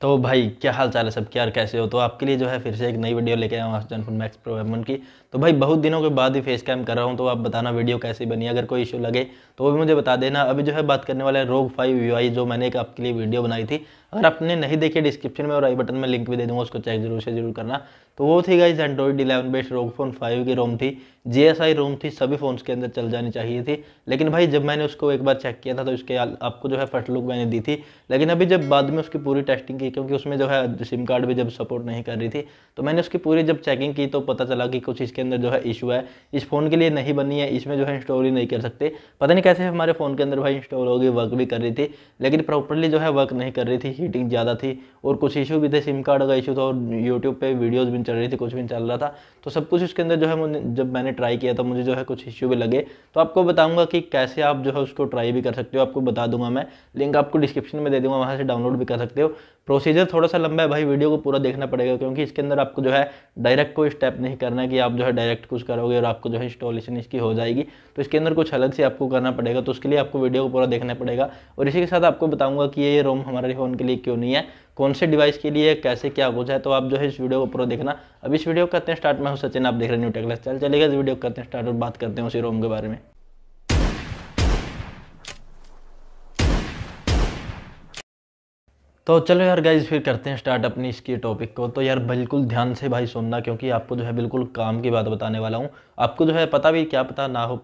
तो भाई क्या हाल चाल है सब क्या कैसे हो तो आपके लिए जो है फिर से एक नई वीडियो लेके आया हूँ फोन मैक्स प्रो एम की तो भाई बहुत दिनों के बाद ही फेस कैम कर रहा हूँ तो आप बताना वीडियो कैसी बनी अगर कोई इशू लगे तो वो भी मुझे बता देना अभी जो है बात करने वाला है रोग फाइव यू जो मैंने एक आपके लिए वीडियो बनाई थी अगर आपने नहीं देखे डिस्क्रिप्शन में और आई बटन में लिंक भी दे दूंगा उसको चेक जरूर से जरूर करना तो वो थी guys Android eleven best ROG phone five की रोम थी जी एस आई रोम थी सभी फ़ोन्स के अंदर चल जानी चाहिए थी लेकिन भाई जब मैंने उसको एक बार चेक किया था तो उसके आपको जो है फर्स्ट लुक मैंने दी थी लेकिन अभी जब बाद में उसकी पूरी टेस्टिंग की क्योंकि उसमें जो है सिम कार्ड भी जब सपोर्ट नहीं कर रही थी तो मैंने उसकी पूरी जब चेकिंग की तो पता चला कि कुछ इसके अंदर जो है इशू है इस फ़ोन के लिए नहीं बनी है इसमें जो है इंस्टॉल ही नहीं कर सकते पता नहीं कैसे हमारे फ़ोन के अंदर भाई इंस्टॉल होगी वर्क भी कर रही थी लेकिन प्रॉपरली जो है वर्क नहीं कर रही थी हीटिंग ज़्यादा थी और कुछ इशू भी थे सिम कार्ड का इशू था और यूट्यूब पे वीडियोस भी चल रही थी कुछ भी चल रहा था तो सब कुछ उसके अंदर जो है मुझे जब मैंने ट्राई किया तो मुझे जो है कुछ इशू भी लगे तो आपको बताऊँगा कि कैसे आप जो है उसको ट्राई भी कर सकते हो आपको बता दूंगा मैं लिंक आपको डिस्क्रिप्शन में दे दूँगा वहाँ से डाउनलोड भी कर सकते हो प्रोसीजर थोड़ा सा लंबा है भाई वीडियो को पूरा देखना पड़ेगा क्योंकि इसके अंदर आपको जो है डायरेक्ट कोई स्टेप नहीं करना है कि आप जो है डायरेक्ट कुछ करोगे और आपको जो है इंस्टॉलेशन इसकी हो जाएगी तो इसके अंदर कुछ अलग से आपको करना पड़ेगा तो उसके लिए आपको वीडियो को पूरा देखना पड़ेगा और इसी के साथ आपको बताऊंगा कि ये रोम हमारे फ़ोन के लिए क्यों नहीं है कौन से डिवाइस के लिए कैसे क्या हो जाए तो आप जो है इस वीडियो को पूरा देखना अब इस वीडियो करते हैं स्टार्ट में हूँ सचिन आप देख रहे हैं न्यू टेक्लास चल चलेगा इस वीडियो करते हैं स्टार्ट और बात करते हैं उसी रोम के बारे में तो चलो यार गाइज फिर करते हैं स्टार्ट अपनी इसकी टॉपिक को तो यार बिल्कुल ध्यान से भाई सुनना क्योंकि आपको जो है बिल्कुल काम की बात बताने वाला हूँ आपको जो है पता भी क्या पता ना हो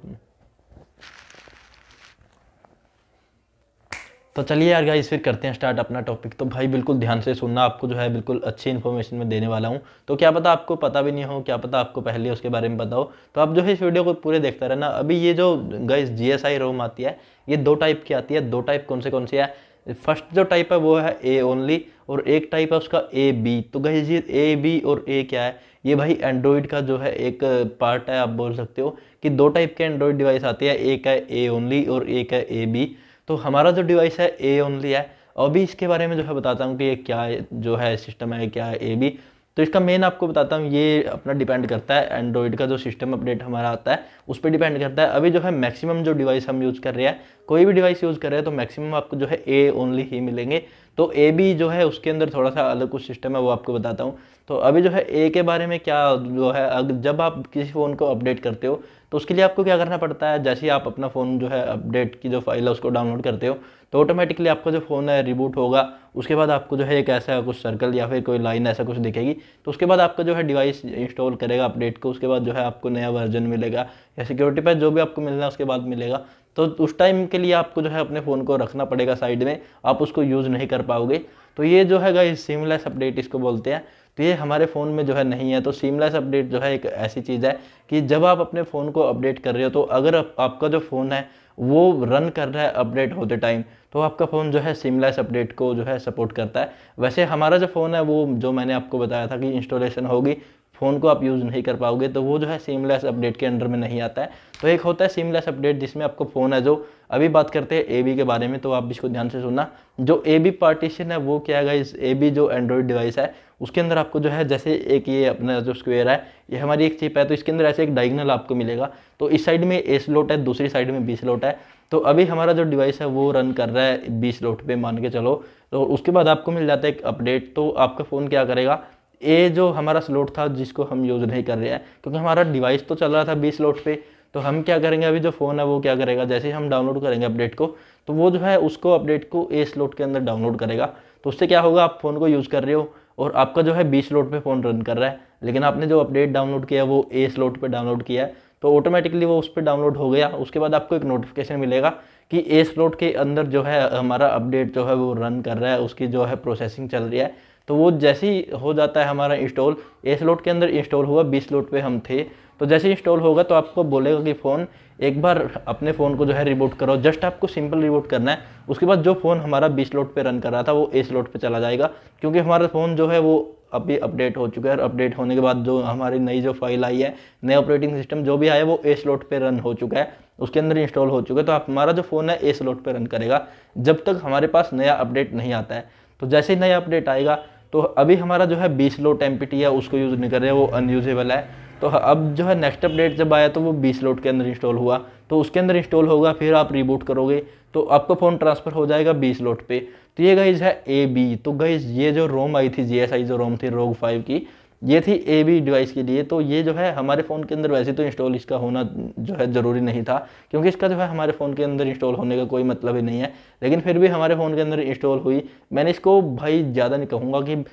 तो चलिए यार गाइज फिर करते हैं स्टार्ट अपना टॉपिक तो भाई बिल्कुल ध्यान से सुनना आपको जो है बिल्कुल अच्छी इन्फॉर्मेशन में देने वाला हूँ तो क्या पता आपको पता भी नहीं हो क्या पता आपको पहले उसके बारे में पता हो तो आप जो है इस वीडियो को पूरे देखता रहना अभी ये जो गाइज जी एस आई रोम आती है ये दो टाइप की आती है दो टाइप कौन से कौन सी है फर्स्ट जो टाइप है वो है ए ओनली और एक टाइप है उसका ए बी तो गई ए बी और ए क्या है ये भाई एंड्रॉयड का जो है एक पार्ट है आप बोल सकते हो कि दो टाइप के एंड्रॉयड डिवाइस आते हैं एक है ए ओनली और एक है ए बी तो हमारा जो डिवाइस है ए ओनली है अभी इसके बारे में जो है बताता हूँ कि ये क्या जो है सिस्टम है क्या है ए बी तो इसका मेन आपको बताता हूँ ये अपना डिपेंड करता है एंड्रॉयड का जो सिस्टम अपडेट हमारा आता है उस पर डिपेंड करता है अभी जो है मैक्सिमम जो डिवाइस हम यूज़ कर रहे हैं कोई भी डिवाइस यूज़ कर रहे हैं तो मैक्सिमम आपको जो है ए ओनली ही मिलेंगे तो ए भी जो है उसके अंदर थोड़ा सा अलग कुछ सिस्टम है वो आपको बताता हूँ तो अभी जो है ए के बारे में क्या जो है जब आप किसी फ़ोन को अपडेट करते हो तो उसके लिए आपको क्या करना पड़ता है जैसे ही आप अपना फ़ोन जो है अपडेट की जो फाइल है उसको डाउनलोड करते हो तो ऑटोमेटिकली आपका जो फ़ोन है रिबूट होगा उसके बाद आपको जो है एक ऐसा कुछ सर्कल या फिर कोई लाइन ऐसा कुछ दिखेगी तो उसके बाद आपका जो है डिवाइस इंस्टॉल करेगा अपडेट को उसके बाद जो है आपको नया वर्जन मिलेगा या सिक्योरिटी पैच जो भी आपको मिलना है उसके बाद मिलेगा तो उस टाइम के लिए आपको जो है अपने फ़ोन को रखना पड़ेगा साइड में आप उसको यूज़ नहीं कर पाओगे तो ये जो है गाइस सीमलेस अपडेट इसको बोलते हैं तो ये हमारे फ़ोन में जो है नहीं है तो सीमलेस अपडेट जो है एक ऐसी चीज़ है कि जब आप अपने फ़ोन को अपडेट कर रहे हो तो अगर आपका जो फ़ोन है वो रन कर रहा है अपडेट होते टाइम तो आपका फ़ोन जो है सीमलेस अपडेट को जो है सपोर्ट करता है वैसे हमारा जो फ़ोन है वो जो मैंने आपको बताया था कि इंस्टॉलेशन होगी फ़ोन को आप यूज़ नहीं कर पाओगे तो वो जो है सीमलेस अपडेट के अंडर में नहीं आता है तो एक होता है सीमलेस अपडेट जिसमें आपको फ़ोन है जो अभी बात करते हैं ए बी के बारे में तो आप इसको ध्यान से सुनना जो ए बी पार्टीशन है वो क्या है इस ए बी जो एंड्रॉयड डिवाइस है उसके अंदर आपको जो है जैसे एक ये अपना जो स्क्वेयर है ये हमारी एक चिप है तो इसके अंदर ऐसे एक डाइगनल आपको मिलेगा तो इस साइड में ए स्लोट है दूसरी साइड में बी स्लोट है तो अभी हमारा जो डिवाइस है वो रन कर रहा है बी स्लोट पर मान के चलो तो उसके बाद आपको मिल जाता है एक अपडेट तो आपका फ़ोन क्या करेगा ए जो हमारा स्लोट था जिसको हम यूज़ नहीं कर रहे हैं क्योंकि हमारा डिवाइस तो चल रहा था बीस लोट पे तो हम क्या करेंगे अभी जो फ़ोन है वो क्या करेगा जैसे हम डाउनलोड करेंगे अपडेट को तो वो जो है उसको अपडेट को ए स्लोट के अंदर डाउनलोड करेगा तो उससे क्या होगा आप फ़ोन को यूज़ कर रहे हो और आपका जो है बी स्लोट पे फ़ोन रन कर रहा है लेकिन आपने जो अपडेट डाउनलोड किया वो ए स्लोट पर डाउनलोड किया है तो ऑटोमेटिकली वो उस पर डाउनलोड हो गया उसके बाद आपको एक नोटिफिकेशन मिलेगा कि ए स्लोट के अंदर जो है हमारा अपडेट जो है वो रन कर रहा है उसकी जो है प्रोसेसिंग चल रही है तो वो जैसे ही हो जाता है हमारा इंस्टॉल ए स्लोट के अंदर इंस्टॉल हुआ बी स्लोट पे हम थे तो जैसे इंस्टॉल होगा तो आपको बोलेगा कि फ़ोन एक बार अपने फ़ोन को जो है रिबूट करो जस्ट आपको सिंपल रिबूट करना है उसके बाद जो फ़ोन हमारा बी स्लोट पर रन कर रहा था वो ए स्लोट पर चला जाएगा क्योंकि हमारा फ़ोन जो है वो अभी अपडेट हो चुका है और अपडेट होने के बाद जो हमारी नई जो फाइल आई है नया ऑपरेटिंग सिस्टम जो भी आया वो ए स्लोट पे रन हो चुका है उसके अंदर इंस्टॉल हो चुका है तो आप हमारा जो फ़ोन है ए स्लोट पर रन करेगा जब तक हमारे पास नया अपडेट नहीं आता है तो जैसे ही नया अपडेट आएगा तो अभी हमारा जो है बीस लो टेम्पिटी है उसको यूज़ नहीं कर रहे वो अनयूजेबल है तो अब जो है नेक्स्ट अपडेट जब आया तो वो बीस लोड के अंदर इंस्टॉल हुआ तो उसके अंदर इंस्टॉल होगा फिर आप रिबूट करोगे तो आपका फ़ोन ट्रांसफ़र हो जाएगा बीस लोट पे तो ये गाइज है ए बी तो गाइज ये जो रोम आई थी जी जो रोम थी रोग फाइव की ये थी ए बी डिवाइस के लिए तो ये जो है हमारे फ़ोन के अंदर वैसे तो इंस्टॉल इसका होना जो है ज़रूरी नहीं था क्योंकि इसका जो है हमारे फ़ोन के अंदर इंस्टॉल होने का कोई मतलब ही नहीं है लेकिन फिर भी हमारे फ़ोन के अंदर इंस्टॉल हुई मैंने इसको भाई ज़्यादा नहीं कहूँगा कि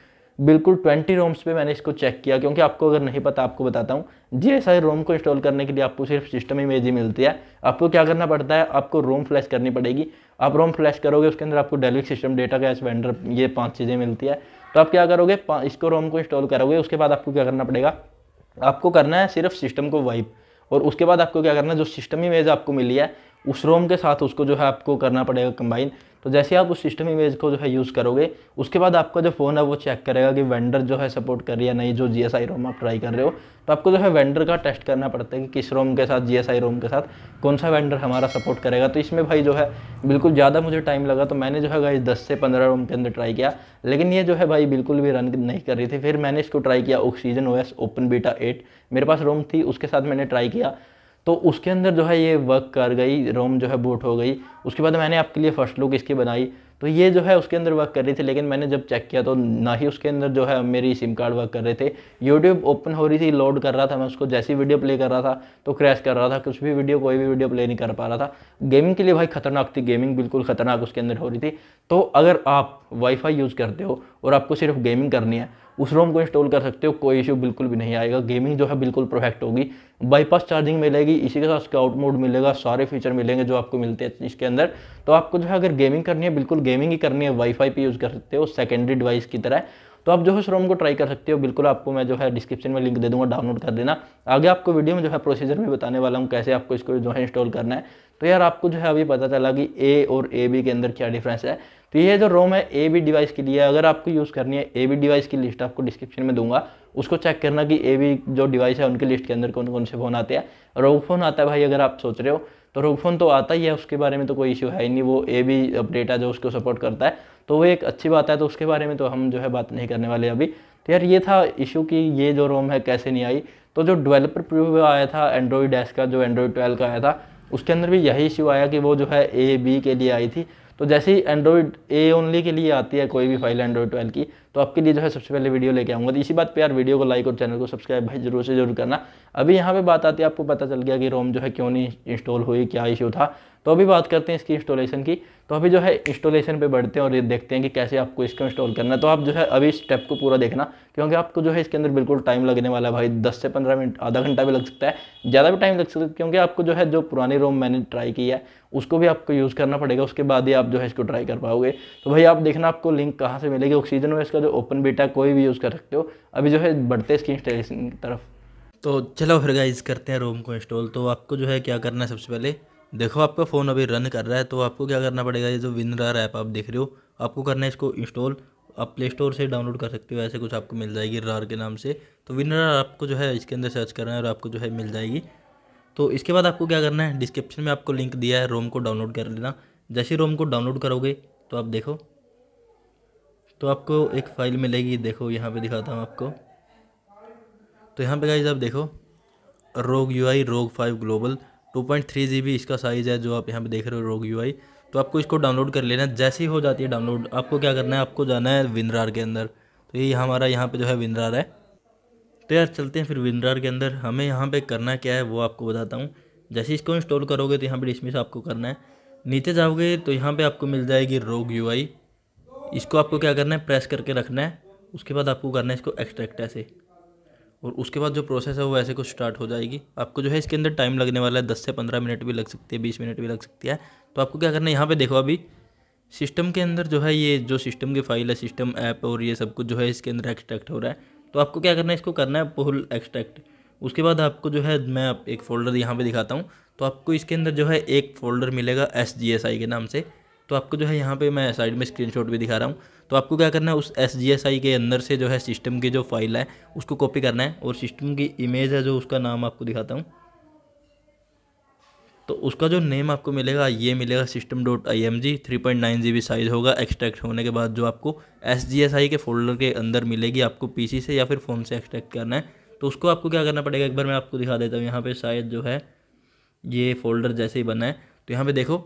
बिल्कुल ट्वेंटी रोम्स पे मैंने इसको चेक किया क्योंकि आपको अगर नहीं पता आपको बताता हूँ जी ऐसा रोम को इंस्टॉल करने के लिए आपको सिर्फ सिस्टम इमेज ही मिलती है आपको क्या करना पड़ता है आपको रोम फ्लैश करनी पड़ेगी आप रोम फ्लैश करोगे उसके अंदर आपको Dalvik system data cache vendor ये पाँच चीज़ें मिलती है तो आप क्या करोगे इसको रोम को इंस्टॉल करोगे उसके बाद आपको क्या करना पड़ेगा आपको करना है सिर्फ सिस्टम को वाइप और उसके बाद आपको क्या करना है जो सिस्टम इमेज आपको मिली है उस रोम के साथ उसको जो है आपको करना पड़ेगा कंबाइन तो जैसे आप उस सिस्टम इमेज को जो है यूज़ करोगे उसके बाद आपका जो फ़ोन है वो चेक करेगा कि वेंडर जो है सपोर्ट कर रही है नहीं जो जी एस आई रोम आप ट्राई कर रहे हो तो आपको जो है वेंडर का टेस्ट करना पड़ता है कि किस रोम के साथ जी एस आई रोम के साथ कौन सा वेंडर हमारा सपोर्ट करेगा तो इसमें भाई जो है बिल्कुल ज़्यादा मुझे टाइम लगा तो मैंने जो है भाई दस से पंद्रह रोम के अंदर ट्राई किया लेकिन ये जो है भाई बिल्कुल भी रन नहीं कर रही थी फिर मैंने इसको ट्राई किया Oxygen O open beta eight मेरे पास रोम थी उसके साथ मैंने ट्राई किया तो उसके अंदर जो है ये वर्क कर गई रोम जो है बूट हो गई उसके बाद मैंने आपके लिए फर्स्ट लुक इसकी बनाई तो ये जो है उसके अंदर वर्क कर रही थी लेकिन मैंने जब चेक किया तो ना ही उसके अंदर जो है मेरी सिम कार्ड वर्क कर रहे थे यूट्यूब ओपन हो रही थी लोड कर रहा था मैं उसको जैसी वीडियो प्ले कर रहा था तो क्रैश कर रहा था कुछ भी वीडियो कोई भी वीडियो प्ले नहीं कर पा रहा था गेमिंग के लिए भाई खतरनाक थी गेमिंग बिल्कुल खतरनाक उसके अंदर हो रही थी तो अगर आप वाईफाई यूज़ करते हो और आपको सिर्फ गेमिंग करनी है उस रोम को इंस्टॉल कर सकते हो कोई इशू बिल्कुल भी नहीं आएगा गेमिंग जो है बिल्कुल परफेक्ट होगी बाईपास चार्जिंग मिलेगी इसी के साथ स्काउट मोड मिलेगा सारे फीचर मिलेंगे जो आपको मिलते हैं इसके अंदर तो आपको जो है अगर गेमिंग करनी है बिल्कुल गेमिंग ही करनी है वाईफाई पे यूज़ कर सकते हो सेकेंडरी डिवाइस की तरह तो आप जो है रोम को ट्राई कर सकते हो बिल्कुल आपको मैं जो है डिस्क्रिप्शन में लिंक दे दूंगा डाउनलोड कर देना आगे आपको वीडियो में जो है प्रोसीजर में बताने वाला हूँ कैसे आपको इसको जो है इंस्टॉल करना है तो यार आपको जो है अभी पता चला कि ए और ए बी के अंदर क्या डिफरेंस है तो ये जो रोम है ए बी डिवाइस के लिए अगर आपको यूज़ करनी है ए बी डिवाइस की लिस्ट आपको डिस्क्रिप्शन में दूंगा उसको चेक करना कि ए बी जो डिवाइस है उनकी लिस्ट के अंदर कौन कौन से फ़ोन आते हैं रोग फ़ोन आता है भाई अगर आप सोच रहे हो तो रोग फ़ोन तो आता ही है उसके बारे में तो कोई इशू है ही नहीं वो ए बी अपडेट है जो उसको सपोर्ट करता है तो वो एक अच्छी बात है तो उसके बारे में तो हम जो है बात नहीं करने वाले अभी तो यार ये था इशू कि ये जो रोम है कैसे नहीं आई तो जो डेवलपर प्रूव आया था एंड्रॉयड एस का जो एंड्रॉयड ट्वेल्व का आया था उसके अंदर भी यही इशू आया कि वो जो है ए बी के लिए आई थी तो जैसे ही एंड्रॉइड ए ओनली के लिए आती है कोई भी फाइल एंड्रॉइड ट्वेल्व की तो आपके लिए जो है सबसे पहले वीडियो लेके आऊँगा तो इसी बात पे यार वीडियो को लाइक और चैनल को सब्सक्राइब भाई जरूर से जरूर करना अभी यहाँ पे बात आती है आपको पता चल गया कि रोम जो है क्यों नहीं इंस्टॉल हुई क्या इशू था तो अभी बात करते हैं इसकी इंस्टॉलेशन की तो अभी जो है इंस्टॉलेशन पे बढ़ते हैं और ये देखते हैं कि कैसे आपको इसको इंस्टॉल करना है तो आप जो है अभी स्टेप को पूरा देखना क्योंकि आपको जो है इसके अंदर बिल्कुल टाइम लगने वाला है भाई 10 से 15 मिनट आधा घंटा भी लग सकता है ज़्यादा भी टाइम लग सकता है क्योंकि आपको जो है जो पुरानी रोम मैंने ट्राई की है उसको भी आपको यूज़ करना पड़ेगा उसके बाद ही आप जो है इसको ट्राई कर पाओगे तो भाई आप देखना आपको लिंक कहाँ से मिलेगी ऑक्सीजन में इसका जो ओपन बीटा कोई भी यूज़ कर सकते हो अभी जो है बढ़ते इसकी इंस्टॉलेशन की तरफ तो चलो फिर गाइज करते हैं रोम को इंस्टॉल तो आपको जो है क्या करना है सबसे पहले देखो आपका फ़ोन अभी रन कर रहा है तो आपको क्या करना पड़ेगा ये जो विनरर ऐप आप देख रहे हो आपको करना है इसको इंस्टॉल आप प्ले स्टोर से डाउनलोड कर सकते हो ऐसे कुछ आपको मिल जाएगी रार के नाम से तो विनर आपको जो है इसके अंदर सर्च करना है और आपको जो है मिल जाएगी तो इसके बाद आपको क्या करना है डिस्क्रिप्शन में आपको लिंक दिया है रोम को डाउनलोड कर लेना जैसे रोम को डाउनलोड करोगे तो आप देखो तो आपको एक फ़ाइल मिलेगी देखो यहाँ पे दिखाता हूँ आपको तो यहाँ पे गाइज आप देखो रोग U I ROG five global two point three G B इसका साइज़ है जो आप यहाँ पे देख रहे हो रोग यू आई तो आपको इसको डाउनलोड कर लेना जैसे ही हो जाती है डाउनलोड आपको क्या करना है आपको जाना है विंद्रार के अंदर तो ये हमारा यहाँ पे जो है विंद्रार है तो यार चलते हैं फिर विनरार के अंदर हमें यहाँ पे करना क्या है वो आपको बताता हूँ जैसे इसको इंस्टॉल करोगे तो यहाँ पे डिसमिस आपको करना है नीचे जाओगे तो यहाँ पे आपको मिल जाएगी रोग यू इसको आपको क्या करना है प्रेस करके रखना है उसके बाद आपको करना है इसको एक्सट्रैक्ट ऐसे और उसके बाद जो प्रोसेस है वो ऐसे कुछ स्टार्ट हो जाएगी आपको जो है इसके अंदर टाइम लगने वाला है दस से पंद्रह मिनट भी लग सकती है बीस मिनट भी लग सकती है तो आपको क्या करना है यहाँ पर देखो अभी सिस्टम के अंदर जो है ये जो सिस्टम की फाइल है सिस्टम ऐप और ये सब कुछ जो है इसके अंदर एक्सट्रैक्ट हो रहा है तो आपको क्या करना है इसको करना है पुल एक्सट्रैक्ट उसके बाद आपको जो है मैं आप एक फ़ोल्डर यहाँ पे दिखाता हूँ तो आपको इसके अंदर जो है एक फ़ोल्डर मिलेगा एस जी एस आई के नाम से तो आपको जो है यहाँ पे मैं साइड में स्क्रीनशॉट भी दिखा रहा हूँ तो आपको क्या करना है उस एस जी एस आई के अंदर से जो है सिस्टम की जो फाइल है उसको कॉपी करना है और सिस्टम की इमेज है जो उसका नाम आपको दिखाता हूँ तो उसका जो नेम आपको मिलेगा ये मिलेगा system dot I M G three point nine G B size होगा एक्सट्रैक्ट होने के बाद जो आपको एस जी एस आई के फोल्डर के अंदर मिलेगी आपको पी सी से या फिर फ़ोन से एक्सट्रैक्ट करना है तो उसको आपको क्या करना पड़ेगा एक बार मैं आपको दिखा देता हूँ यहाँ पर शायद जो है ये फोल्डर जैसे ही बना है तो यहाँ पर देखो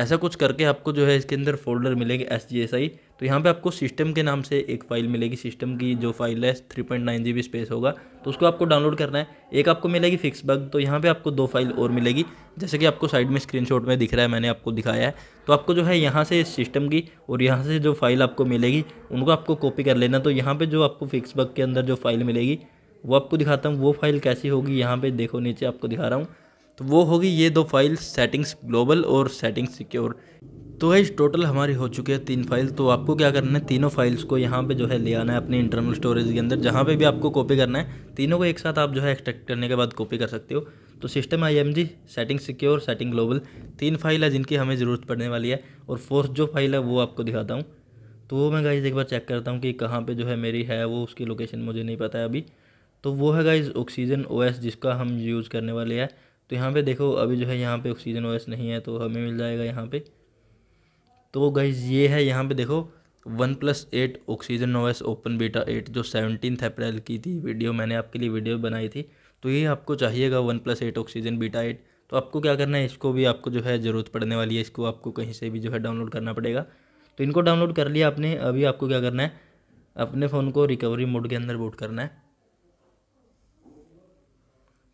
ऐसा कुछ करके आपको जो है इसके अंदर फोल्डर मिलेगी एस जी एस आई तो यहाँ पे आपको सिस्टम के नाम से एक फ़ाइल मिलेगी सिस्टम की जो फाइल है three point nine G B space होगा तो उसको आपको डाउनलोड करना है एक आपको मिलेगी फिक्स बग तो यहाँ पे आपको दो फाइल और मिलेगी जैसे कि आपको साइड में स्क्रीनशॉट में दिख रहा है मैंने आपको दिखाया है तो आपको जो है यहाँ से सिस्टम की और यहाँ से जो फाइल आपको मिलेगी उनको आपको कॉपी कर लेना तो यहाँ पर जो आपको फिक्स बग के अंदर जो फाइल मिलेगी वो आपको दिखाता हूँ वो फाइल कैसी होगी यहाँ पर देखो नीचे आपको दिखा रहा हूँ तो वो होगी ये दो फाइल सेटिंग्स ग्लोबल और सेटिंग्स सिक्योर तो गाइज टोटल हमारी हो चुकी है तीन फाइल तो आपको क्या करना है तीनों फाइल्स को यहाँ पे जो है ले आना है अपने इंटरनल स्टोरेज के अंदर जहाँ पे भी आपको कॉपी करना है तीनों को एक साथ आप जो है एक्सट्रैक्ट करने के बाद कॉपी कर सकते हो तो system I M G setting secure setting global तीन फाइल है जिनकी हमें ज़रूरत पड़ने वाली है और फोर्थ जो फाइल है वो आपको दिखाता हूँ तो वो मैं गाइज एक बार चेक करता हूँ कि कहाँ पर जो है मेरी है वो उसकी लोकेशन मुझे नहीं पता है अभी तो वो है गाइज ऑक्सीजन ओ जिसका हम यूज़ करने वाले हैं तो यहाँ पे देखो अभी जो है यहाँ पे ऑक्सीजन ओएस नहीं है तो हमें मिल जाएगा यहाँ पे तो गाइज ये है यहाँ पे देखो OnePlus eight Oxygen OS open beta eight जो सेवनटीन अप्रैल की थी वीडियो मैंने आपके लिए वीडियो बनाई थी तो ये आपको चाहिएगा OnePlus eight Oxygen beta eight तो आपको क्या करना है इसको भी आपको जो है ज़रूरत पड़ने वाली है इसको आपको कहीं से भी जो है डाउनलोड करना पड़ेगा तो इनको डाउनलोड कर लिया आपने अभी आपको क्या करना है अपने फ़ोन को रिकवरी मोड के अंदर बूट करना है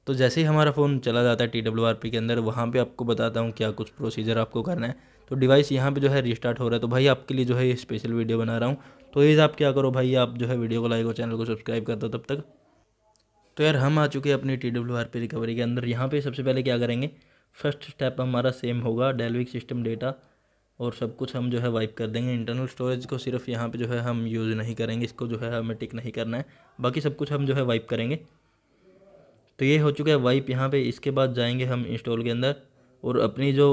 तो जैसे ही हमारा फ़ोन चला जाता है टी डब्ल्यू आर पी के अंदर वहाँ पे आपको बताता हूँ क्या कुछ प्रोसीजर आपको करना है तो डिवाइस यहाँ पे जो है रिस्टार्ट हो रहा है तो भाई आपके लिए जो है स्पेशल वीडियो बना रहा हूँ तो ये आप क्या करो भाई आप जो है वीडियो को लाइक और चैनल को सब्सक्राइब कर दो तब तक तो यार हम आ चुके हैं अपनी T W R P recovery के अंदर यहाँ पर सबसे पहले क्या करेंगे फर्स्ट स्टेप हमारा सेम होगा डेलविक सिस्टम डेटा और सब कुछ हम जो है वाइप कर देंगे इंटरनल स्टोरेज को सिर्फ यहाँ पे जो है हम यूज़ नहीं करेंगे इसको जो है हमें टिक नहीं करना है बाकी सब कुछ हम जो है वाइप करेंगे तो ये हो चुका है वाइप यहाँ पे इसके बाद जाएंगे हम इंस्टॉल के अंदर और अपनी जो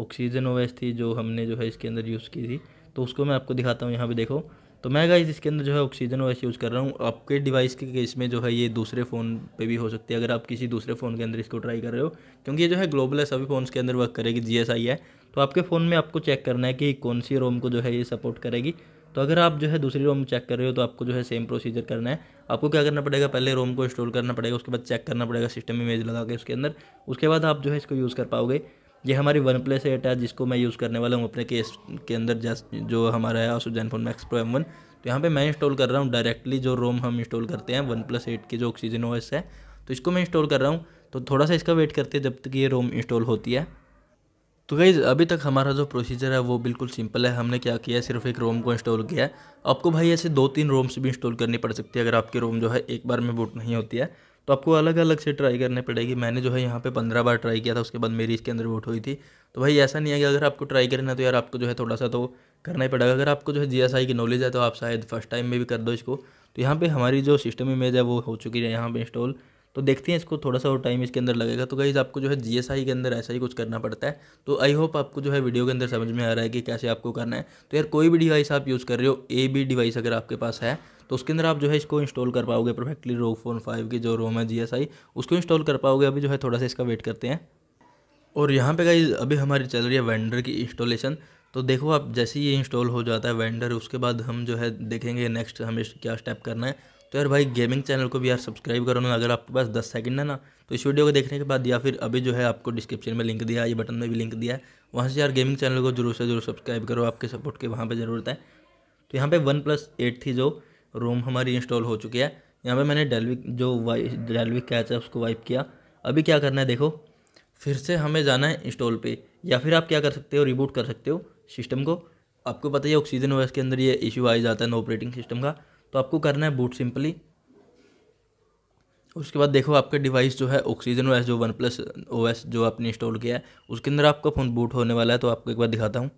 ऑक्सीजन ओवेस थी जो हमने जो है इसके अंदर यूज़ की थी तो उसको मैं आपको दिखाता हूँ यहाँ पे देखो तो मैं गाइज इसके अंदर जो है ऑक्सीजन ओवेस यूज़ कर रहा हूँ आपके डिवाइस के केस में जो है ये दूसरे फ़ोन पर भी हो सकती है अगर आप किसी दूसरे फ़ोन के अंदर इसको ट्राई कर रहे हो क्योंकि ये जो है ग्लोबल है सभी फ़ोन के अंदर वर्क करेगी जी है तो आपके फ़ोन में आपको चेक करना है कि कौन सी रोम को जो है ये सपोर्ट करेगी तो अगर आप जो है दूसरी रोम चेक कर रहे हो तो आपको जो है सेम प्रोसीजर करना है आपको क्या करना पड़ेगा पहले रोम को इंस्टॉल करना पड़ेगा उसके बाद चेक करना पड़ेगा सिस्टम इमेज लगा के उसके अंदर उसके बाद आप जो है इसको यूज़ कर पाओगे ये हमारी वन प्लस एट है जिसको मैं यूज़ करने वाला हूँ अपने केस के अंदर जैस जो हमारा है उसको ZenFone Max Pro M one तो यहाँ पर मैं इंस्टॉल कर रहा हूँ डायरेक्टली जो रोम हम इंस्टॉल करते हैं वन प्लस एट की जो ऑक्सीजन ओएस है तो इसको मैं इंस्टॉल कर रहा हूँ तो थोड़ा सा इसका वेट करते हैं जब तक ये रोम इंस्टॉल होती है तो गाइज़ अभी तक हमारा जो प्रोसीजर है वो बिल्कुल सिंपल है हमने क्या किया सिर्फ एक रोम को इंस्टॉल किया है आपको भाई ऐसे दो तीन रोम्स भी इंस्टॉल करनी पड़ सकती है अगर आपकी रोम जो है एक बार में बूट नहीं होती है तो आपको अलग अलग से ट्राई करने पड़ेगी मैंने जो है यहाँ पे पंद्रह बार ट्राई किया था उसके बाद मेरी इसके अंदर वोट हुई थी तो भाई ऐसा नहीं है कि अगर आपको ट्राई करना तो यार आपको जो है थोड़ा सा तो करना ही पड़ेगा अगर आपको जो है जी की नॉलेज है तो आप शायद फर्स्ट टाइम में भी कर दो इसको तो यहाँ पर हमारी जो सिस्टम इमेज है वो हो चुकी है यहाँ पर इंस्टॉल तो देखते हैं इसको थोड़ा सा और टाइम इसके अंदर लगेगा तो गाइज़ आपको जो है जी के अंदर ऐसा ही कुछ करना पड़ता है तो आई होप आपको जो है वीडियो के अंदर समझ में आ रहा है कि कैसे आपको करना है तो यार कोई भी डिवाइस आप यूज़ कर रहे हो ए बी डिवाइस अगर आपके पास है तो उसके अंदर आप जो है इसको इंस्टॉल कर पाओगे परफेक्टली रो फोन फाइव की जो रोम है जी उसको इंस्टॉल कर पाओगे अभी जो है थोड़ा सा इसका वेट करते हैं और यहाँ पे गाइज अभी हमारी चल रही है वेंडर की इंस्टॉलेशन तो देखो आप जैसे ही ये इंस्टॉल हो जाता है वेंडर उसके बाद हम जो है देखेंगे नेक्स्ट हमें क्या स्टेप करना है तो यार भाई गेमिंग चैनल को भी यार सब्सक्राइब करो ना अगर आपके पास दस सेकंड है ना तो इस वीडियो को देखने के बाद या फिर अभी जो है आपको डिस्क्रिप्शन में लिंक दिया ये बटन में भी लिंक दिया है वहाँ से यार गेमिंग चैनल को जरूर से जरूर सब्सक्राइब करो आपके सपोर्ट की वहाँ पर ज़रूरत है तो यहाँ पर वन प्लस एट थी जो रोम हमारी इंस्टॉल हो चुकी है यहाँ पर मैंने डेलविक जो वाई डेलविक कैच है उसको वाइप किया अभी क्या करना है देखो फिर से हमें जाना है इंस्टॉल पर या फिर आप क्या कर सकते हो रिबूट कर सकते हो सिस्टम को आपको पता ही ऑक्सीजन वैस के अंदर ये इशू आ जाता है ऑपरेटिंग सिस्टम का तो आपको करना है बूट सिंपली उसके बाद देखो आपका डिवाइस जो है ऑक्सीजन ओ जो वन प्लस ओ जो आपने इंस्टॉल किया है उसके अंदर आपका फ़ोन बूट होने वाला है तो आपको एक बार दिखाता हूँ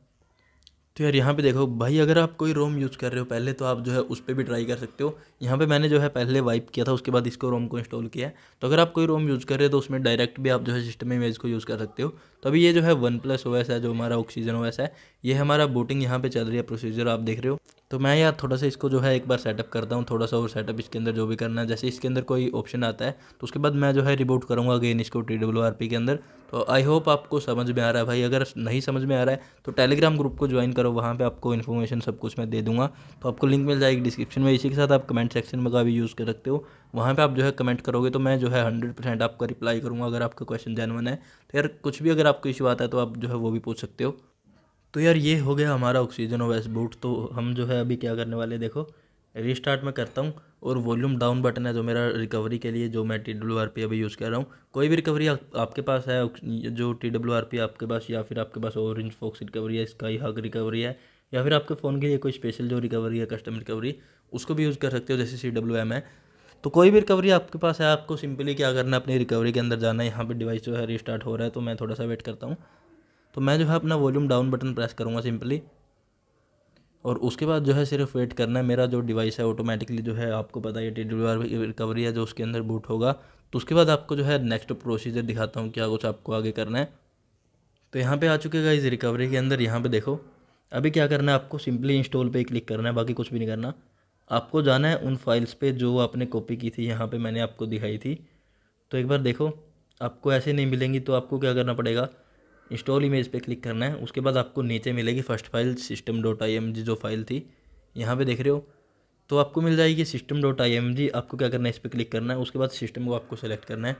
तो यार यहाँ पे देखो भाई अगर आप कोई रोम यूज़ कर रहे हो पहले तो आप जो है उस पर भी ट्राई कर सकते हो यहाँ पे मैंने जो है पहले वाइप किया था उसके बाद इसको रोम को इंस्टॉल किया है तो अगर आप कोई रोम यूज़ कर रहे हो तो उसमें डायरेक्ट भी आप जो है सिस्टम इमेज को यूज़ कर सकते हो तो अभी ये जो है वन प्लस ओ है जो हमारा ऑक्सीजन ओ है ये हमारा बोटिंग यहाँ पर चल रही है प्रोसीजर आप देख रहे हो तो मैं यार थोड़ा सा इसको जो है एक बार सेटअप करता हूँ थोड़ा सा और सेटअप इसके अंदर जो भी करना है जैसे इसके अंदर कोई ऑप्शन आता है तो उसके बाद मैं जो है रिबूट करूँगा अगेन इसको टी डब्ल्यू आर पी के अंदर तो आई होप आपको समझ में आ रहा है भाई अगर नहीं समझ में आ रहा है तो टेलीग्राम ग्रुप को ज्वाइन करो वहाँ पर आपको इन्फॉर्मेशन सब कुछ मैं दे दूँगा तो आपको लिंक मिल जाएगी डिस्क्रिप्शन में इसी के साथ आप कमेंट सेक्शन में का भी यूज़ कर सकते हो वहाँ पर आप जो है कमेंट करोगे तो मैं जो है हंड्रेड परसेंट आपका रिप्लाई करूँगा अगर आपका क्वेश्चन जैनवन है तो यार कुछ भी अगर आपको इशू आता है तो आप जो है वो भी पूछ सकते हो तो यार ये हो गया हमारा ऑक्सीजन ओवैस बूट तो हम जो है अभी क्या करने वाले देखो रीस्टार्ट में करता हूँ और वॉल्यूम डाउन बटन है जो मेरा रिकवरी के लिए जो मैं टी डब्ल्यू आर पी अभी यूज़ कर रहा हूँ कोई भी रिकवरी आपके पास है जो टी डब्ल्यू आर पी आपके पास या फिर आपके पास ऑरेंज फॉक्स रिकवरी है स्काई हग रिकवरी है या फिर आपके फ़ोन के लिए कोई स्पेशल जो रिकवरी है कस्टम रिकवरी उसको भी यूज़ कर सकते हो जैसे सी डब्ल्यू एम है तो कोई भी रिकवरी आपके पास है आपको सिंपली क्या करना है अपनी रिकवरी के अंदर जाना है यहाँ पर डिवाइस जो है रिस्टार्ट हो रहा है तो मैं थोड़ा सा वेट करता हूँ तो मैं जो है अपना वॉल्यूम डाउन बटन प्रेस करूँगा सिंपली और उसके बाद जो है सिर्फ वेट करना है मेरा जो डिवाइस है ऑटोमेटिकली जो है आपको पता है टी रिकवरी है जो उसके अंदर बूट होगा तो उसके बाद आपको जो है नेक्स्ट प्रोसीजर दिखाता हूँ क्या कुछ आपको आगे करना है तो यहाँ पे आ चुके इस रिकवरी के अंदर यहाँ पे देखो अभी क्या करना है आपको सिंपली इंस्टॉल पे क्लिक करना है बाकी कुछ भी नहीं करना आपको जाना है उन फाइल्स पे जो आपने कॉपी की थी यहाँ पे मैंने आपको दिखाई थी तो एक बार देखो आपको ऐसे नहीं मिलेंगी तो आपको क्या करना पड़ेगा इंस्टॉल इमेज पे क्लिक करना है उसके बाद आपको नीचे मिलेगी first file system dot I M G जो फाइल थी यहाँ पे देख रहे हो तो आपको मिल जाएगी system dot I M G आपको क्या करना है इस पर क्लिक करना है उसके बाद सिस्टम को आपको सेलेक्ट करना है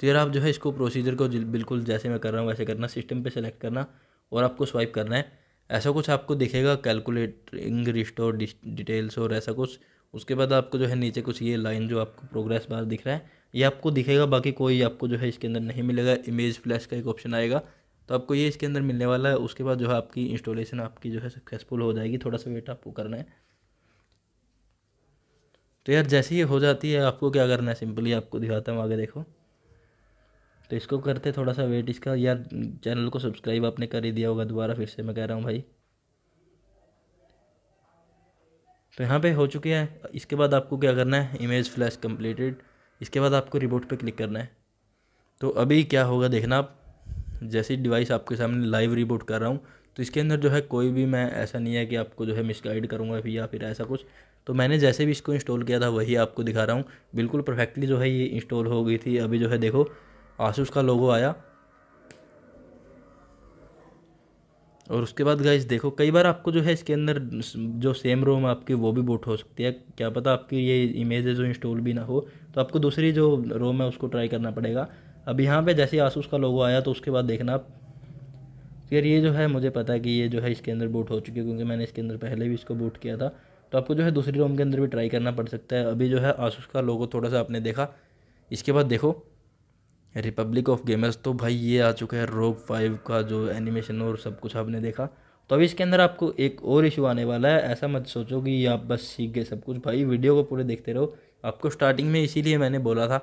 तो यार आप जो है इसको प्रोसीजर को बिल्कुल जैसे मैं कर रहा हूँ वैसे करना सिस्टम पर सेलेक्ट करना और आपको स्वाइप करना है ऐसा कुछ आपको दिखेगा कैलकुलेटिंग रिस्टोर डिटेल्स और ऐसा कुछ उसके बाद आपको जो है नीचे कुछ ये लाइन जो आपको प्रोग्रेस बार दिख रहा है ये आपको दिखेगा बाकी कोई आपको जो है इसके अंदर नहीं मिलेगा इमेज फ्लैश का एक ऑप्शन आएगा तो आपको ये इसके अंदर मिलने वाला है उसके बाद जो है आपकी इंस्टॉलेशन आपकी जो है सक्सेसफुल हो जाएगी थोड़ा सा वेट आपको करना है तो यार जैसे ही हो जाती है आपको क्या करना है सिंपली आपको दिखाता हूँ आगे देखो तो इसको करते थोड़ा सा वेट इसका यार चैनल को सब्सक्राइब आपने कर ही दिया होगा दोबारा फिर से मैं कह रहा हूँ भाई तो यहाँ पे हो चुके हैं इसके बाद आपको क्या करना है इमेज फ्लैश कंप्लीटेड इसके बाद आपको रिबोट पे क्लिक करना है तो अभी क्या होगा देखना आप जैसे डिवाइस आपके सामने लाइव रिबूट कर रहा हूँ तो इसके अंदर जो है कोई भी मैं ऐसा नहीं है कि आपको जो है मिसगाइड करूँगा या फिर ऐसा कुछ तो मैंने जैसे भी इसको इंस्टॉल किया था वही आपको दिखा रहा हूँ बिल्कुल परफेक्टली जो है ये इंस्टॉल हो गई थी अभी जो है देखो आसूस का लोगो आया और उसके बाद गाइस देखो कई बार आपको जो है इसके अंदर जो सेम रोम आपकी वो भी बूट हो सकती है क्या पता आपकी ये इमेज जो इंस्टॉल भी ना हो तो आपको दूसरी जो रोम है उसको ट्राई करना पड़ेगा अब यहाँ पे जैसे आसूस का लोगो आया तो उसके बाद देखना आप फिर ये जो है मुझे पता है कि ये जो है इसके अंदर बूट हो चुकी है क्योंकि मैंने इसके अंदर पहले भी इसको बूट किया था तो आपको जो है दूसरी रोम के अंदर भी ट्राई करना पड़ सकता है अभी जो है आसूस का लोगो थोड़ा सा आपने देखा इसके बाद देखो रिपब्लिक ऑफ गेमर्स तो भाई ये आ चुका है रोक फाइव का जो एनिमेशन और सब कुछ आपने देखा तो अभी इसके अंदर आपको एक और इशू आने वाला है ऐसा मत सोचो कि आप बस सीख गए सब कुछ भाई वीडियो को पूरे देखते रहो आपको स्टार्टिंग में इसीलिए मैंने बोला था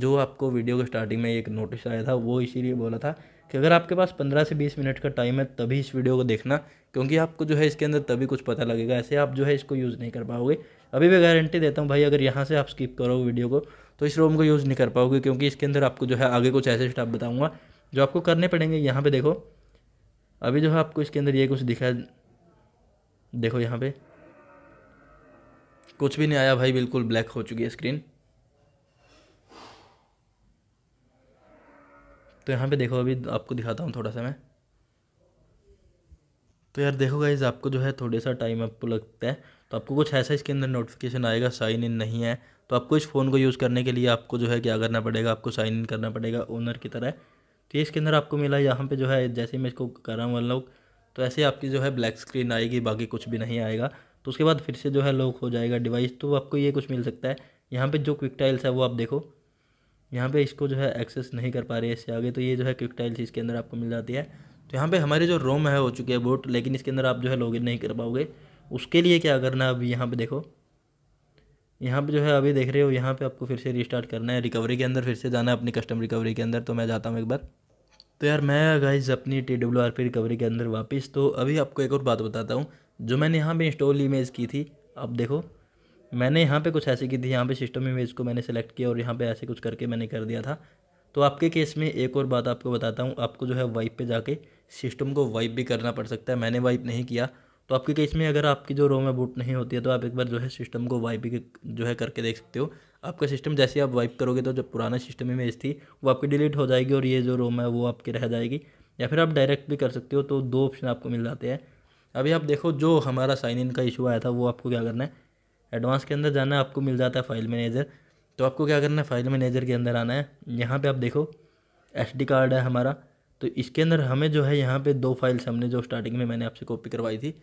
जो आपको वीडियो के स्टार्टिंग में एक नोटिस आया था वो इसीलिए बोला था कि अगर आपके पास पंद्रह से बीस मिनट का टाइम है तभी इस वीडियो को देखना क्योंकि आपको जो है इसके अंदर तभी कुछ पता लगेगा ऐसे आप जो है इसको यूज़ नहीं कर पाओगे अभी मैं गारंटी देता हूँ भाई अगर यहाँ से आप स्किप करोगे वीडियो को तो इस रोम को यूज़ नहीं कर पाओगे क्योंकि इसके अंदर आपको जो है आगे कुछ ऐसे स्टेप बताऊँगा जो आपको करने पड़ेंगे यहाँ पर देखो अभी जो है आपको इसके अंदर ये कुछ दिखा देखो यहाँ पर कुछ भी नहीं आया भाई बिल्कुल ब्लैक हो चुकी है स्क्रीन तो यहाँ पे देखो अभी आपको दिखाता हूँ थोड़ा सा मैं तो यार देखो गाइज आपको जो है थोड़े सा टाइम आपको लगता है तो आपको कुछ ऐसा इसके अंदर नोटिफिकेशन आएगा साइन इन नहीं है तो आपको इस फ़ोन को यूज़ करने के लिए आपको जो है क्या करना पड़ेगा आपको साइन इन करना पड़ेगा ओनर की तरह तो ये इसके अंदर आपको मिला यहाँ पर जो है जैसे मैं इसको कर रहा हूँ लोग तो ऐसे आपकी जो है ब्लैक स्क्रीन आएगी बाकी कुछ भी नहीं आएगा तो उसके बाद फिर से जो है लॉक हो जाएगा डिवाइस तो आपको ये कुछ मिल सकता है यहाँ पर जो क्विक टाइल्स है वो आप देखो यहाँ पे इसको जो है एक्सेस नहीं कर पा रही है इससे आगे तो ये जो है क्विक टाइल्स इसके अंदर आपको मिल जाती है तो यहाँ पे हमारे जो रोम है हो चुकी है बोट लेकिन इसके अंदर आप जो है लॉगिन नहीं कर पाओगे उसके लिए क्या करना है अभी यहाँ पे देखो यहाँ पे जो है अभी देख रहे हो यहाँ पे आपको फिर से रिस्टार्ट करना है रिकवरी के अंदर फिर से जाना है अपनी कस्टम रिकवरी के अंदर तो मैं जाता हूँ एक बार तो यार मैं गाइज अपनी T W R P recovery के अंदर वापस तो अभी आपको एक और बात बताता हूँ जो मैंने यहाँ पे इंस्टॉल इमेज की थी आप देखो मैंने यहाँ पे कुछ ऐसी की थी यहाँ पे सिस्टम इमेज को मैंने सेलेक्ट किया और यहाँ पे ऐसे कुछ करके मैंने कर दिया था तो आपके केस में एक और बात आपको बताता हूँ आपको जो है वाइप पे जाके सिस्टम को वाइप भी करना पड़ सकता है मैंने वाइप नहीं किया तो आपके केस में अगर आपकी जो रोम है बूट नहीं होती है तो आप एक बार जो है सिस्टम को वाइप भी जो है करके देख सकते हो आपका सिस्टम जैसे आप वाइप करोगे तो जो पुराना सिस्टम इमेज थी वो आपकी डिलीट हो जाएगी और ये जो रोम है वो आपकी रह जाएगी या फिर आप डायरेक्ट भी कर सकते हो तो दो ऑप्शन आपको मिल जाते हैं अभी आप देखो जो हमारा साइन इन का इशू आया था वो आपको क्या करना है एडवांस के अंदर जाना है आपको मिल जाता है फाइल मैनेजर तो आपको क्या करना है फाइल मैनेजर के अंदर आना है यहाँ पे आप देखो एसडी कार्ड है हमारा तो इसके अंदर हमें जो है यहाँ पे दो फाइल्स हमने जो स्टार्टिंग में मैंने आपसे कॉपी करवाई थी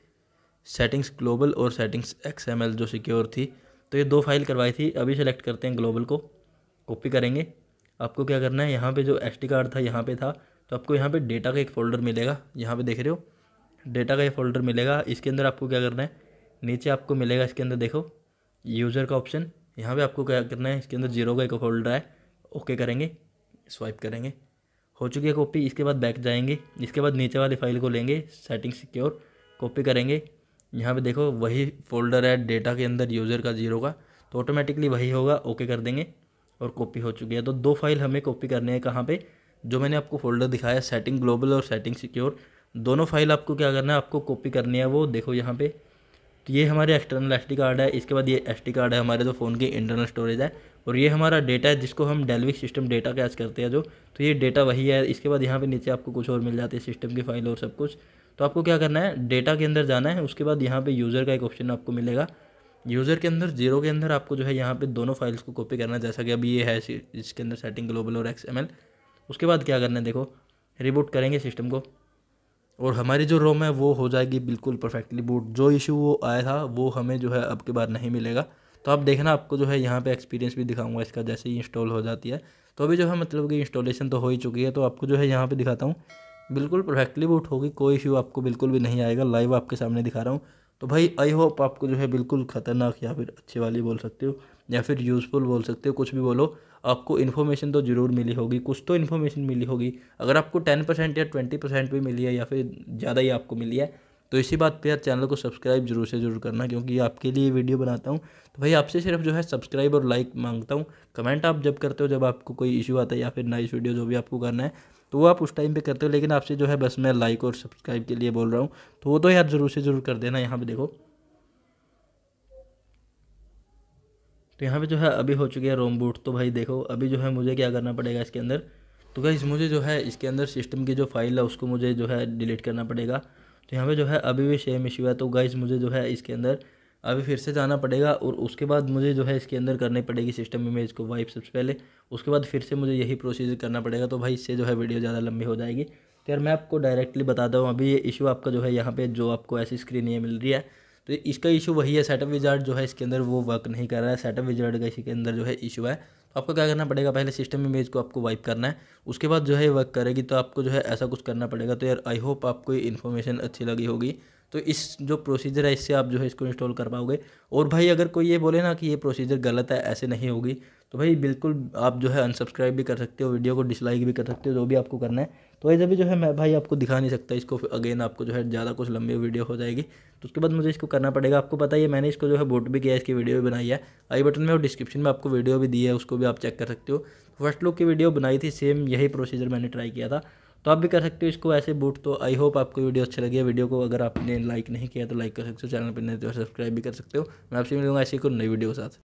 सेटिंग्स ग्लोबल और सेटिंग्स एक्स जो सिक्योर थी तो ये दो फाइल करवाई थी अभी सेलेक्ट करते हैं ग्लोबल को कॉपी करेंगे आपको क्या करना है यहाँ पर जो एस कार्ड था यहाँ पर था तो आपको यहाँ पे डेटा का एक फ़ोल्डर मिलेगा यहाँ पे देख रहे हो डेटा का ये फोल्डर मिलेगा इसके अंदर आपको क्या करना है नीचे आपको मिलेगा इसके अंदर देखो यूज़र का ऑप्शन यहाँ पे आपको क्या करना है इसके अंदर जीरो का एक फोल्डर है ओके करेंगे स्वाइप करेंगे हो चुकी है कॉपी इसके बाद बैक जाएंगे इसके बाद नीचे वाली फाइल को लेंगे सेटिंग सिक्योर कॉपी करेंगे यहाँ पे देखो वही फोल्डर है डेटा के अंदर यूज़र का जीरो का तो ऑटोमेटिकली वही होगा ओके कर देंगे और कॉपी हो चुकी है तो दो फाइल हमें कॉपी करनी है कहाँ पे जो मैंने आपको फोल्डर दिखाया सेटिंग ग्लोबल और सेटिंग सिक्योर दोनों फाइल आपको क्या करना है आपको कॉपी करनी है वो देखो यहाँ पर तो ये हमारे एक्सटर्नल एस कार्ड है इसके बाद ये एस कार्ड है हमारे जो फ़ोन की इंटरनल स्टोरेज है और ये हमारा डेटा है जिसको हम डेलविक सिस्टम डेटा कैच करते हैं जो तो ये डेटा वही है इसके बाद यहाँ पे नीचे आपको कुछ और मिल जाती है सिस्टम की फाइल और सब कुछ तो आपको क्या करना है डेटा के अंदर जाना है उसके बाद यहाँ पे यूज़र का एक ऑप्शन आपको मिलेगा यूज़र के अंदर जीरो के अंदर आपको जो है यहाँ पर दोनों फाइल्स को कॉपी करना है जैसा कि अभी ये है इसके अंदर सेटिंग ग्लोबल और एक्स उसके बाद क्या करना है देखो रिबूट करेंगे सिस्टम को और हमारी जो रोम है वो हो जाएगी बिल्कुल परफेक्टली बूट जो इशू वो आया था वो हमें जो है अब के बाद नहीं मिलेगा तो आप देखना आपको जो है यहाँ पे एक्सपीरियंस भी दिखाऊंगा इसका जैसे ही इंस्टॉल हो जाती है तो अभी जो है मतलब कि इंस्टॉलेशन तो हो ही चुकी है तो आपको जो है यहाँ पर दिखाता हूँ बिल्कुल परफेक्टली बूट होगी कोई इशू आपको बिल्कुल भी नहीं आएगा लाइव आपके सामने दिखा रहा हूँ तो भाई आई होप आपको जो है बिल्कुल ख़तरनाक या फिर अच्छी वाली बोल सकते हो या फिर यूज़फुल बोल सकते हो कुछ भी बोलो आपको इन्फॉर्मेशन तो ज़रूर मिली होगी कुछ तो इन्फॉर्मेशन मिली होगी अगर आपको टेन परसेंट या ट्वेंटी परसेंट भी मिली है या फिर ज़्यादा ही आपको मिली है तो इसी बात पे यार चैनल को सब्सक्राइब जरूर से जरूर करना क्योंकि आपके लिए वीडियो बनाता हूँ तो भाई आपसे सिर्फ जो है सब्सक्राइब और लाइक मांगता हूँ कमेंट आप जब करते हो जब आपको कोई इशू आता है या फिर नाइस वीडियो जो भी आपको करना है तो वो आप उस टाइम पर करते हो लेकिन आपसे जो है बस मैं लाइक और सब्सक्राइब के लिए बोल रहा हूँ तो वो तो यार ज़रूर से ज़रूर कर देना यहाँ पर देखो तो यहाँ पे जो है अभी हो चुकी है रोम बूट तो भाई देखो अभी जो है मुझे क्या करना पड़ेगा इसके अंदर तो गाइज़ मुझे जो है इसके अंदर सिस्टम की जो फाइल है उसको मुझे जो है डिलीट करना पड़ेगा तो यहाँ पे जो है अभी भी सेम इशू है तो गाइज़ मुझे जो है इसके अंदर अभी फिर से जाना पड़ेगा और उसके बाद मुझे जो है इसके अंदर करनी पड़ेगी सिस्टम इमेज को वाइप सबसे पहले उसके बाद फिर से मुझे यही प्रोसीजर करना पड़ेगा तो भाई इससे जो है वीडियो ज़्यादा लंबी हो जाएगी तो यार मैं आपको डायरेक्टली बताता हूँ अभी ये इशू आपका जो है यहाँ पे जो आपको ऐसी स्क्रीन ये मिल रही है तो इसका इशू वही है सेटअप विजार्ड जो है इसके अंदर वो वर्क नहीं कर रहा है सेटअप विजार्ड का इसके अंदर जो है इशू है तो आपको क्या करना पड़ेगा पहले सिस्टम इमेज को आपको वाइप करना है उसके बाद जो है वर्क करेगी तो आपको जो है ऐसा कुछ करना पड़ेगा तो यार आई होप आपको ये इन्फॉर्मेशन अच्छी लगी होगी तो इस जो प्रोसीजर है इससे आप जो है इसको इंस्टॉल कर पाओगे और भाई अगर कोई ये बोले ना कि ये प्रोसीजर गलत है ऐसे नहीं होगी तो भाई बिल्कुल आप जो है अनसब्सक्राइब भी कर सकते हो वीडियो को डिसलाइक भी कर सकते हो जो भी आपको करना है तो वैसे भी जो है मैं भाई आपको दिखा नहीं सकता इसको अगेन आपको जो है ज़्यादा कुछ लंबी वीडियो हो जाएगी तो उसके बाद मुझे इसको करना पड़ेगा आपको पता ही है मैंने इसको जो है वोट भी किया इसकी वीडियो भी बनाई है आई बटन में और डिस्क्रिप्शन में आपको वीडियो भी दी है उसको भी आप चेक कर सकते हो फर्स्ट लुक की वीडियो बनाई थी सेम यही प्रोसीजर मैंने ट्राई किया था तो आप भी कर सकते हो इसको ऐसे बूट तो आई होप आपको वीडियो अच्छी लगी है वीडियो को अगर आपने लाइक नहीं किया तो लाइक कर सकते हो चैनल पर नहीं तो सब्सक्राइब भी कर सकते हो मैं आपसे मिलूंगा ऐसी कोई नई वीडियो के साथ